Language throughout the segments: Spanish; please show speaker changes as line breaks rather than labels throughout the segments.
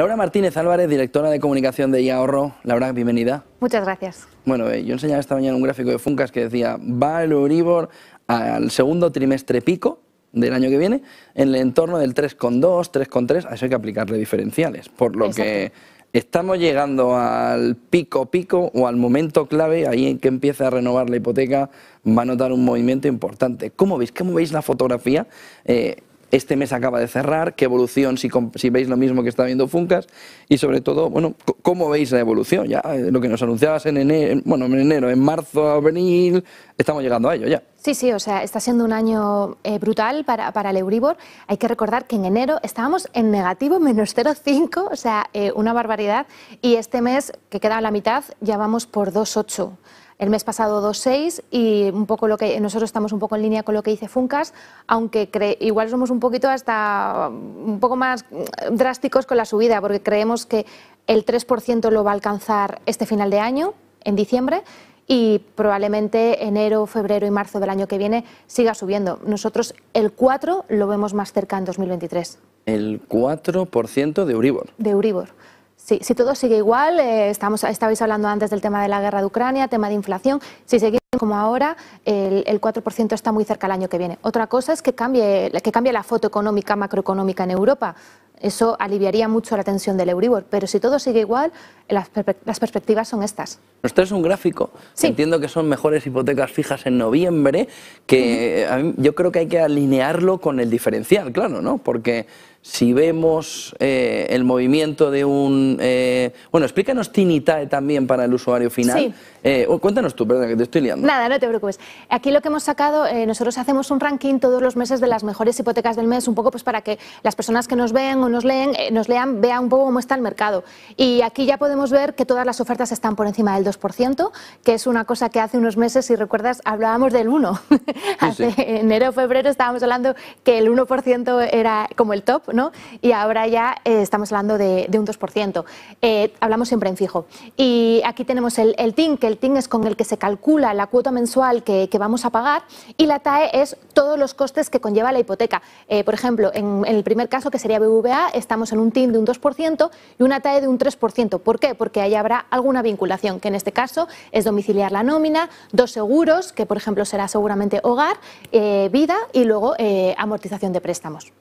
Laura Martínez Álvarez, directora de comunicación de IAHorro. Laura, bienvenida.
Muchas gracias.
Bueno, eh, yo enseñaba esta mañana un gráfico de Funcas que decía, va el Euribor al segundo trimestre pico del año que viene en el entorno del 3,2, 3,3, a eso hay que aplicarle diferenciales, por lo que estamos llegando al pico pico o al momento clave ahí en que empieza a renovar la hipoteca va a notar un movimiento importante. ¿Cómo veis? ¿Cómo veis la fotografía? Eh, este mes acaba de cerrar, qué evolución, si, veis lo mismo que está viendo Funcas, y sobre todo, bueno, cómo veis la evolución, ya eh, lo que nos anunciabas en enero, bueno, en enero, en marzo, abril, estamos llegando a ello ya.
Sí, sí, o sea, está siendo un año eh, brutal para, para, el Euribor. Hay que recordar que en enero estábamos en negativo, menos 0,5, o sea, eh, una barbaridad, y este mes, que queda a la mitad, ya vamos por 2,8 el mes pasado 2,6 y un poco lo que nosotros estamos un poco en línea con lo que dice Funcas, aunque igual somos un poquito hasta mm, un poco más mm, drásticos con la subida, porque creemos que el 3% lo va a alcanzar este final de año, en diciembre, y probablemente enero, febrero y marzo del año que viene siga subiendo. Nosotros el 4 lo vemos más cerca en 2023.
El 4% de Euribor.
De Euribor si todo sigue igual, eh, estamos, estabais hablando antes del tema de la guerra de Ucrania, tema de inflación, si seguimos como ahora, el, 4% está muy cerca el año que viene. Otra cosa es que cambie, que cambie la foto económica, macroeconómica en Europa. Eso aliviaría mucho la tensión del Euribor, pero si todo sigue igual, las, perspectivas son estas.
Esto es un gráfico. Entiendo que son mejores hipotecas fijas en noviembre, que eh, yo creo que hay que alinearlo con el diferencial, claro, ¿no? Porque si vemos eh, el movimiento de un... Eh, bueno, explícanos Tinitae también para el usuario final. Sí. Eh, oh, cuéntanos tú, perdón, que te estoy liando.
Nada, no te preocupes. Aquí lo que hemos sacado, nosotros hacemos un ranking todos los meses de las mejores hipotecas del mes, un poco pues para que las personas que nos ven o nos leen, nos lean, vean un poco cómo está el mercado. Y aquí ya podemos ver que todas las ofertas están por encima del 2%, que es una cosa que hace unos meses, si recuerdas, hablábamos del 1. hace enero, febrero estábamos hablando que el 1% era como el top y ahora ya eh, estamos hablando de, un 2%. Eh, hablamos siempre en fijo. Y aquí tenemos el, TIN, que el TIN es con el que se calcula la cuota mensual que, vamos a pagar, y la TAE es todos los costes que conlleva la hipoteca. Eh, por ejemplo, en, el primer caso, que sería BVA, estamos en un TIN de un 2% y una TAE de un 3%. ¿Por qué? Porque ahí habrá alguna vinculación, que en este caso es domiciliar la nómina, dos seguros, que por ejemplo será seguramente hogar, vida y luego amortización de préstamos.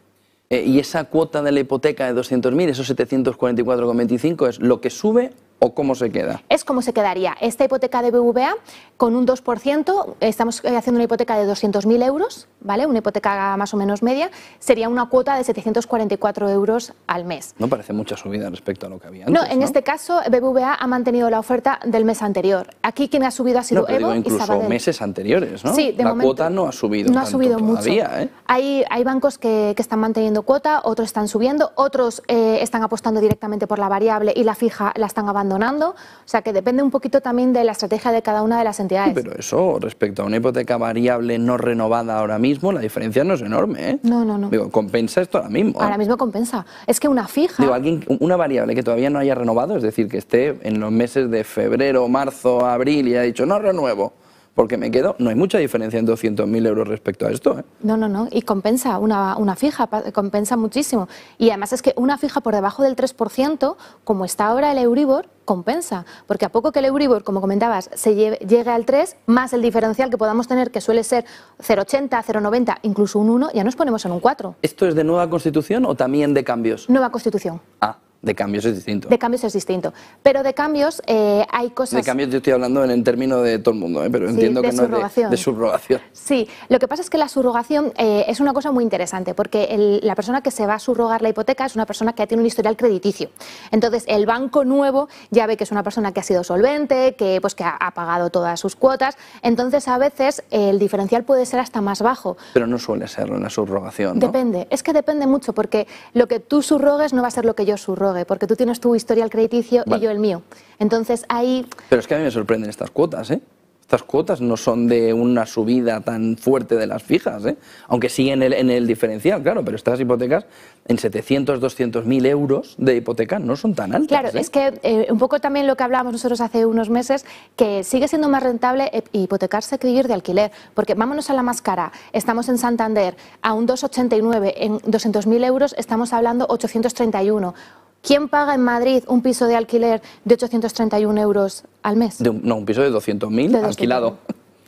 Eh, y esa cuota de la hipoteca de 200.000, esos 744,25, es lo que sube ¿O cómo se queda?
Es como se quedaría. Esta hipoteca de BVA con un 2%, estamos eh, haciendo una hipoteca de 200.000 euros, ¿vale? Una hipoteca más o menos media, sería una cuota de 744 euros al mes.
No parece mucha subida respecto a lo que había antes. No, en este
caso BBVA ha mantenido la oferta del mes anterior. Aquí quien ha subido ha sido no, pero Evo incluso
meses anteriores, ¿no? Sí, de La cuota no ha subido. No ha subido mucho. ¿eh?
Hay, bancos que, están manteniendo cuota, otros están subiendo, otros eh, están apostando directamente por la variable y la fija la están abandonando o sea, que depende un poquito también de la estrategia de cada una de las entidades. pero
eso, respecto a una hipoteca variable no renovada ahora mismo, la diferencia no es enorme. ¿eh? No, no, no. Digo, compensa esto ahora mismo. Ahora
mismo compensa. Es que una fija. Digo,
alguien, una variable que todavía no haya renovado, es decir, que esté en los meses de febrero, marzo, abril y ha dicho, no renuevo porque me quedo. No hay mucha diferencia en 200.000 euros respecto a esto. ¿eh?
No, no, no. Y compensa una, fija, compensa muchísimo. Y además es que una fija por debajo del 3%, como está ahora el Euribor, compensa. Porque a poco que el Euribor, como comentabas, se llegue al 3, más el diferencial que podamos tener, que suele ser 0,80, 0,90, incluso un 1, ya nos ponemos en un 4.
¿Esto es de nueva constitución o también de cambios?
Nueva constitución.
Ah. De cambios es distinto. De
cambios es distinto. Pero de cambios eh, hay cosas... De cambios
yo estoy hablando en el término de todo el mundo, ¿eh? pero entiendo que no de, subrogación.
Sí, lo que pasa es que la subrogación eh, es una cosa muy interesante, porque la persona que se va a subrogar la hipoteca es una persona que tiene un historial crediticio. Entonces, el banco nuevo ya ve que es una persona que ha sido solvente, que, pues, que ha, pagado todas sus cuotas. Entonces, a veces el diferencial puede ser hasta más bajo.
Pero no suele serlo en la subrogación.
Depende, es que depende mucho, porque lo que tú subrogues no va a ser lo que yo subrogue porque tú tienes tu historial crediticio y yo el mío. Entonces ahí...
Pero es que a mí me sorprenden estas cuotas, ¿eh? Estas cuotas no son de una subida tan fuerte de las fijas, ¿eh? aunque siguen en el, diferencial, claro, pero estas hipotecas en 700, 200 mil euros de hipoteca no son tan altas. Claro, ¿eh? es
que eh, un poco también lo que hablábamos nosotros hace unos meses, que sigue siendo más rentable eh, hipotecarse que vivir de alquiler, porque vámonos a la más cara, estamos en Santander a un 2,89, en 200 mil euros estamos hablando 831 ¿Quién paga en Madrid un piso de alquiler de 831 euros al mes?
no, un piso de 200.000 alquilado.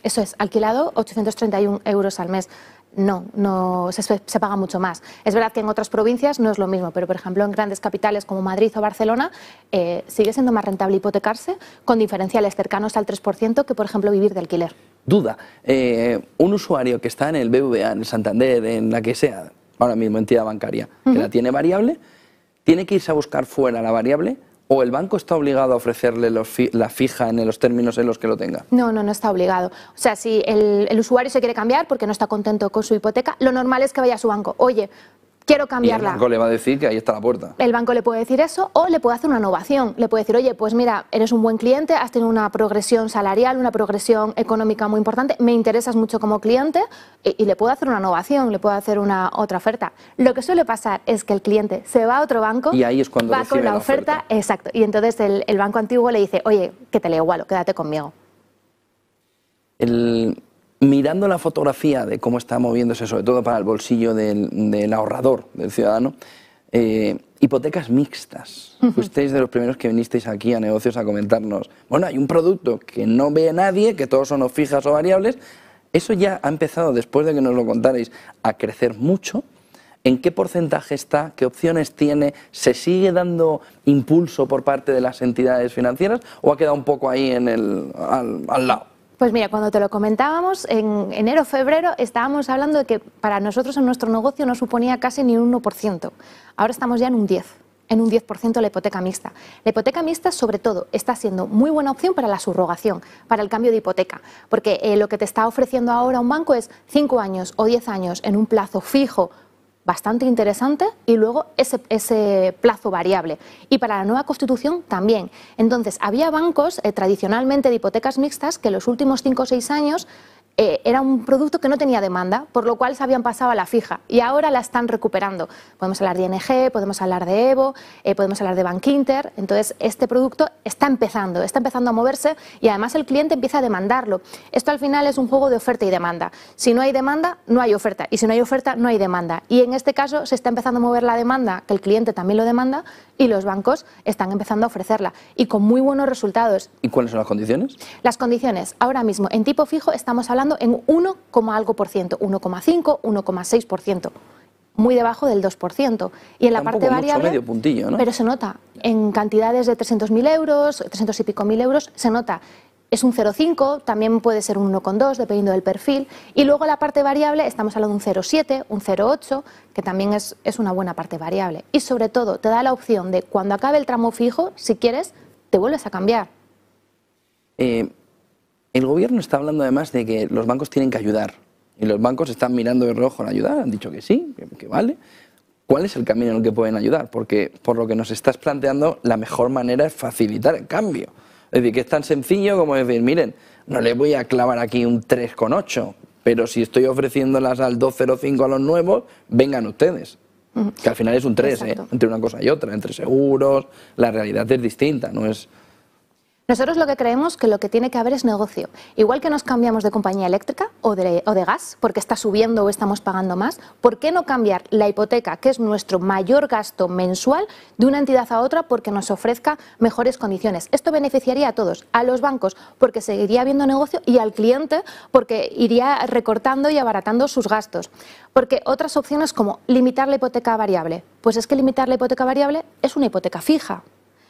Eso es, alquilado 831 euros al mes. No, no se, paga mucho más. Es verdad que en otras provincias no es lo mismo, pero por ejemplo en grandes capitales como Madrid o Barcelona eh, sigue siendo más rentable hipotecarse con diferenciales cercanos al 3% que por ejemplo vivir de alquiler.
Duda, eh, un usuario que está en el BBVA, en el Santander, en la que sea, ahora mismo entidad bancaria, que la tiene variable, tiene que irse a buscar fuera la variable o el banco está obligado a ofrecerle la fija en los términos en los que lo tenga?
No, no, no está obligado. O sea, si el, el, usuario se quiere cambiar porque no está contento con su hipoteca, lo normal es que vaya a su banco. Oye, quiero cambiarla. el banco
le va a decir que ahí está la puerta.
El banco le puede decir eso o le puede hacer una innovación. Le puede decir, oye, pues mira, eres un buen cliente, has tenido una progresión salarial, una progresión económica muy importante, me interesas mucho como cliente y, le puedo hacer una innovación, le puedo hacer una otra oferta. Lo que suele pasar es que el cliente se va a otro banco, y ahí es cuando va con la, oferta, exacto, y entonces el, banco antiguo le dice, oye, que te leo, igualo, quédate conmigo.
El, mirando la fotografía de cómo está moviéndose, sobre todo para el bolsillo del, ahorrador, del ciudadano, eh, hipotecas mixtas. Ustedes de los primeros que vinisteis aquí a negocios a comentarnos, bueno, hay un producto que no ve nadie, que todos son o fijas o variables, eso ya ha empezado, después de que nos lo contarais, a crecer mucho. ¿En qué porcentaje está? ¿Qué opciones tiene? ¿Se sigue dando impulso por parte de las entidades financieras o ha quedado un poco ahí en el, al lado?
Pues mira, cuando te lo comentábamos, en enero, febrero, estábamos hablando de que para nosotros en nuestro negocio no suponía casi ni un 1%. Ahora estamos ya en un 10% en un 10% la hipoteca mixta. La hipoteca mixta, sobre todo, está siendo muy buena opción para la subrogación, para el cambio de hipoteca, porque eh, lo que te está ofreciendo ahora un banco es 5 años o 10 años en un plazo fijo bastante interesante y luego ese, plazo variable. Y para la nueva Constitución también. Entonces, había bancos eh, tradicionalmente de hipotecas mixtas que en los últimos cinco o seis años eh, era un producto que no tenía demanda, por lo cual se habían pasado a la fija y ahora la están recuperando. Podemos hablar de ING, podemos hablar de Evo, eh, podemos hablar de Bank Inter. Entonces, este producto está empezando, está empezando a moverse y además el cliente empieza a demandarlo. Esto al final es un juego de oferta y demanda. Si no hay demanda, no hay oferta y si no hay oferta, no hay demanda. Y en este caso se está empezando a mover la demanda, que el cliente también lo demanda y los bancos están empezando a ofrecerla y con muy buenos resultados.
¿Y cuáles son las condiciones?
Las condiciones, ahora mismo, en tipo fijo estamos hablando en 1, algo por ciento, 1,5, 1,6%, muy debajo del 2%. Y en la parte variable...
puntillo, Pero
se nota, en cantidades de 300.000 euros, 300 y pico mil euros, se nota. Es un 0,5, también puede ser un 1,2, dependiendo del perfil. Y luego la parte variable, estamos hablando de un 0,7, un 0,8, que también es, es una buena parte variable. Y sobre todo, te da la opción de cuando acabe el tramo fijo, si quieres, te vuelves a cambiar.
Eh, el gobierno está hablando además de que los bancos tienen que ayudar. Y los bancos están mirando de rojo la ayudar, han dicho que sí, que, vale. ¿Cuál es el camino en el que pueden ayudar? Porque por lo que nos estás planteando, la mejor manera es facilitar el cambio. Es decir, que es tan sencillo como decir, miren, no les voy a clavar aquí un 3,8, pero si estoy ofreciéndolas al 2,05 a los nuevos, vengan ustedes. Que al final es un 3, ¿eh? entre una cosa y otra, entre seguros, la realidad es distinta, no es
nosotros lo que creemos que lo que tiene que haber es negocio. Igual que nos cambiamos de compañía eléctrica o de, gas porque está subiendo o estamos pagando más, ¿por qué no cambiar la hipoteca, que es nuestro mayor gasto mensual, de una entidad a otra porque nos ofrezca mejores condiciones? Esto beneficiaría a todos, a los bancos porque seguiría habiendo negocio y al cliente porque iría recortando y abaratando sus gastos. Porque otras opciones como limitar la hipoteca variable, pues es que limitar la hipoteca variable es una hipoteca fija.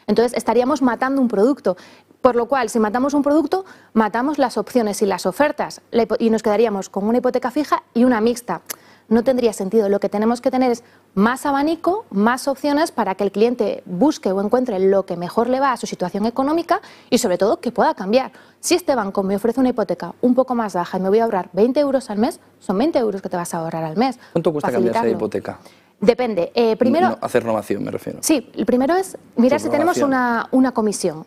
Entonces estaríamos matando un producto. Por lo cual, si matamos un producto, matamos las opciones y las ofertas y nos quedaríamos con una hipoteca fija y una mixta. No tendría sentido. Lo que tenemos que tener es más abanico, más opciones para que el cliente busque o encuentre lo que mejor le va a su situación económica y sobre todo que pueda cambiar. Si este banco me ofrece una hipoteca un poco más baja y me voy a ahorrar 20 euros al mes, son 20 euros que te vas a ahorrar al mes.
¿Cuánto cuesta cambiar de hipoteca?
Depende. Eh, primero,
hacer renovación, me refiero.
Sí, el primero es mirar si tenemos una, comisión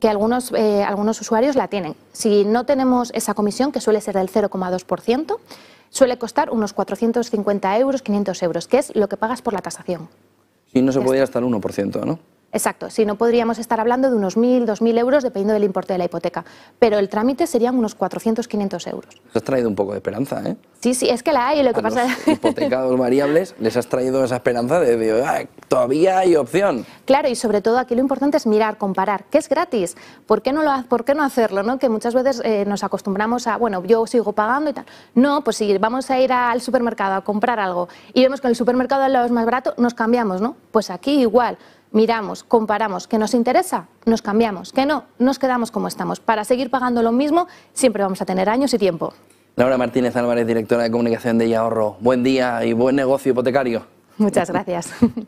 que algunos, eh, algunos usuarios la tienen. Si no tenemos esa comisión, que suele ser del 0,2%, suele costar unos 450 euros, 500 euros, que es lo que pagas por la tasación.
Y no se puede ir hasta el 1%, ¿no?
Exacto, si no podríamos estar hablando de unos 1.000, 2.000 euros dependiendo del importe de la hipoteca, pero el trámite serían unos 400, 500 euros.
has traído un poco de esperanza, ¿eh?
Sí, sí, es que la hay, lo que los
hipotecados variables les has traído esa esperanza de, ah, todavía hay opción.
Claro, y sobre todo aquí lo importante es mirar, comparar, que es gratis, ¿por qué no, lo, por qué no hacerlo? ¿no? Que muchas veces eh, nos acostumbramos a, bueno, yo sigo pagando y tal. No, pues si vamos a ir al supermercado a comprar algo y vemos que el supermercado al lado es más barato, nos cambiamos, ¿no? Pues aquí igual miramos, comparamos, que nos interesa, nos cambiamos, que no, nos quedamos como estamos. Para seguir pagando lo mismo, siempre vamos a tener años y tiempo.
Laura Martínez Álvarez, directora de comunicación de Yahorro. Buen día y buen negocio hipotecario.
Muchas gracias.